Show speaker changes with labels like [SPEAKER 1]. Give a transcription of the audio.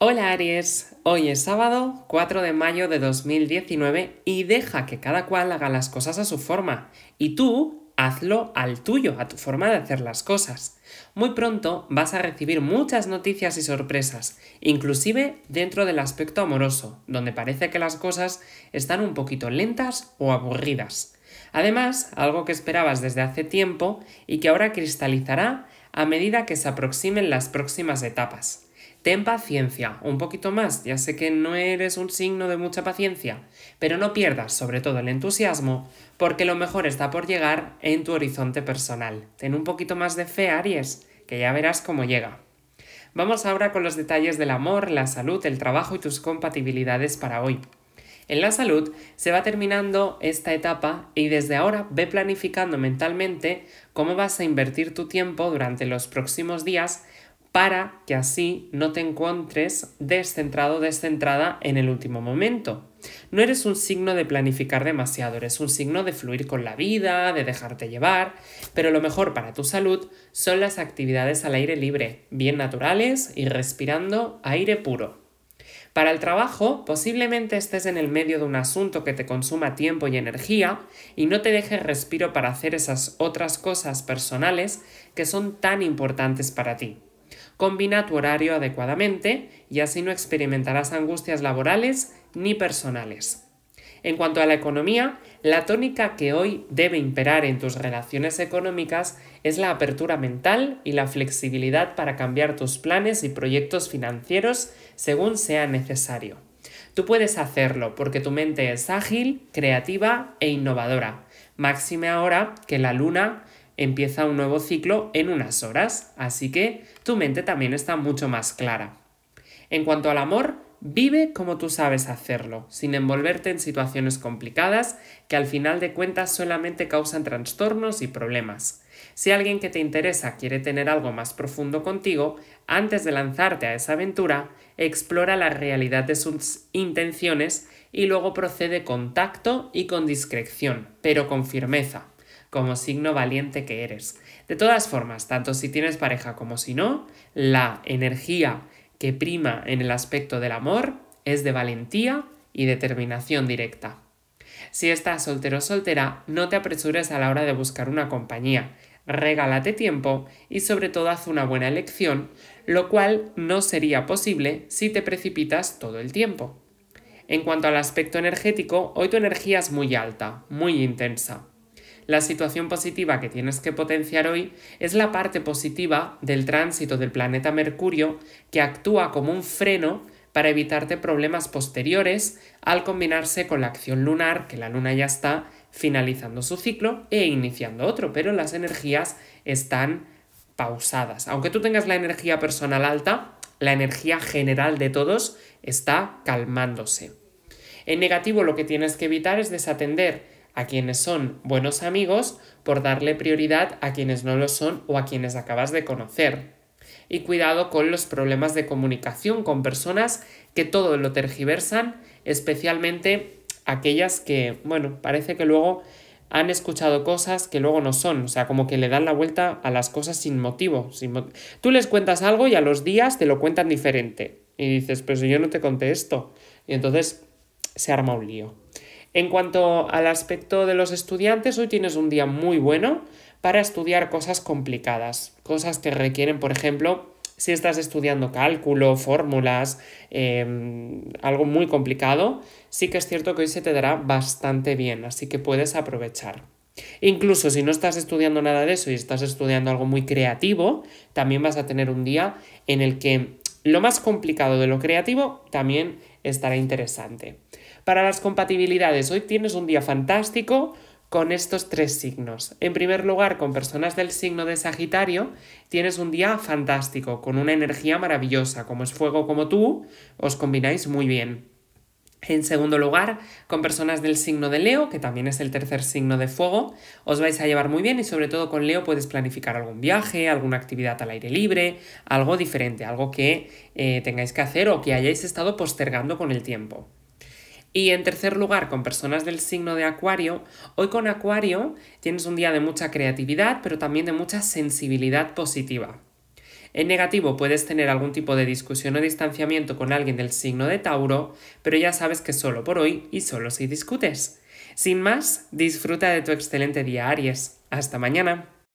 [SPEAKER 1] Hola Aries, hoy es sábado 4 de mayo de 2019 y deja que cada cual haga las cosas a su forma y tú hazlo al tuyo, a tu forma de hacer las cosas. Muy pronto vas a recibir muchas noticias y sorpresas, inclusive dentro del aspecto amoroso, donde parece que las cosas están un poquito lentas o aburridas. Además, algo que esperabas desde hace tiempo y que ahora cristalizará a medida que se aproximen las próximas etapas. Ten paciencia, un poquito más, ya sé que no eres un signo de mucha paciencia, pero no pierdas sobre todo el entusiasmo, porque lo mejor está por llegar en tu horizonte personal. Ten un poquito más de fe, Aries, que ya verás cómo llega. Vamos ahora con los detalles del amor, la salud, el trabajo y tus compatibilidades para hoy. En la salud se va terminando esta etapa y desde ahora ve planificando mentalmente cómo vas a invertir tu tiempo durante los próximos días para que así no te encuentres descentrado, o descentrada en el último momento. No eres un signo de planificar demasiado, eres un signo de fluir con la vida, de dejarte llevar, pero lo mejor para tu salud son las actividades al aire libre, bien naturales y respirando aire puro. Para el trabajo, posiblemente estés en el medio de un asunto que te consuma tiempo y energía y no te dejes respiro para hacer esas otras cosas personales que son tan importantes para ti. Combina tu horario adecuadamente y así no experimentarás angustias laborales ni personales. En cuanto a la economía, la tónica que hoy debe imperar en tus relaciones económicas es la apertura mental y la flexibilidad para cambiar tus planes y proyectos financieros según sea necesario. Tú puedes hacerlo porque tu mente es ágil, creativa e innovadora. Máxime ahora que la luna empieza un nuevo ciclo en unas horas, así que tu mente también está mucho más clara. En cuanto al amor, vive como tú sabes hacerlo, sin envolverte en situaciones complicadas que al final de cuentas solamente causan trastornos y problemas. Si alguien que te interesa quiere tener algo más profundo contigo, antes de lanzarte a esa aventura, explora la realidad de sus intenciones y luego procede con tacto y con discreción, pero con firmeza como signo valiente que eres. De todas formas, tanto si tienes pareja como si no, la energía que prima en el aspecto del amor es de valentía y determinación directa. Si estás soltero o soltera, no te apresures a la hora de buscar una compañía. Regálate tiempo y sobre todo haz una buena elección, lo cual no sería posible si te precipitas todo el tiempo. En cuanto al aspecto energético, hoy tu energía es muy alta, muy intensa la situación positiva que tienes que potenciar hoy es la parte positiva del tránsito del planeta Mercurio que actúa como un freno para evitarte problemas posteriores al combinarse con la acción lunar, que la luna ya está finalizando su ciclo e iniciando otro, pero las energías están pausadas. Aunque tú tengas la energía personal alta, la energía general de todos está calmándose. En negativo lo que tienes que evitar es desatender a quienes son buenos amigos por darle prioridad a quienes no lo son o a quienes acabas de conocer. Y cuidado con los problemas de comunicación con personas que todo lo tergiversan, especialmente aquellas que, bueno, parece que luego han escuchado cosas que luego no son, o sea, como que le dan la vuelta a las cosas sin motivo. Tú les cuentas algo y a los días te lo cuentan diferente. Y dices, pero yo no te conté esto. Y entonces se arma un lío. En cuanto al aspecto de los estudiantes, hoy tienes un día muy bueno para estudiar cosas complicadas, cosas que requieren, por ejemplo, si estás estudiando cálculo, fórmulas, em, algo muy complicado, sí que es cierto que hoy se te dará bastante bien, así que puedes aprovechar. Incluso si no estás estudiando nada de eso y estás estudiando algo muy creativo, también vas a tener un día en el que lo más complicado de lo creativo también estará interesante. Para las compatibilidades, hoy tienes un día fantástico con estos tres signos. En primer lugar, con personas del signo de Sagitario, tienes un día fantástico, con una energía maravillosa, como es fuego como tú, os combináis muy bien. En segundo lugar, con personas del signo de Leo, que también es el tercer signo de fuego, os vais a llevar muy bien y sobre todo con Leo puedes planificar algún viaje, alguna actividad al aire libre, algo diferente, algo que eh, tengáis que hacer o que hayáis estado postergando con el tiempo. Y en tercer lugar, con personas del signo de Acuario, hoy con Acuario tienes un día de mucha creatividad, pero también de mucha sensibilidad positiva. En negativo puedes tener algún tipo de discusión o distanciamiento con alguien del signo de Tauro, pero ya sabes que solo por hoy y solo si discutes. Sin más, disfruta de tu excelente día, Aries. Hasta mañana.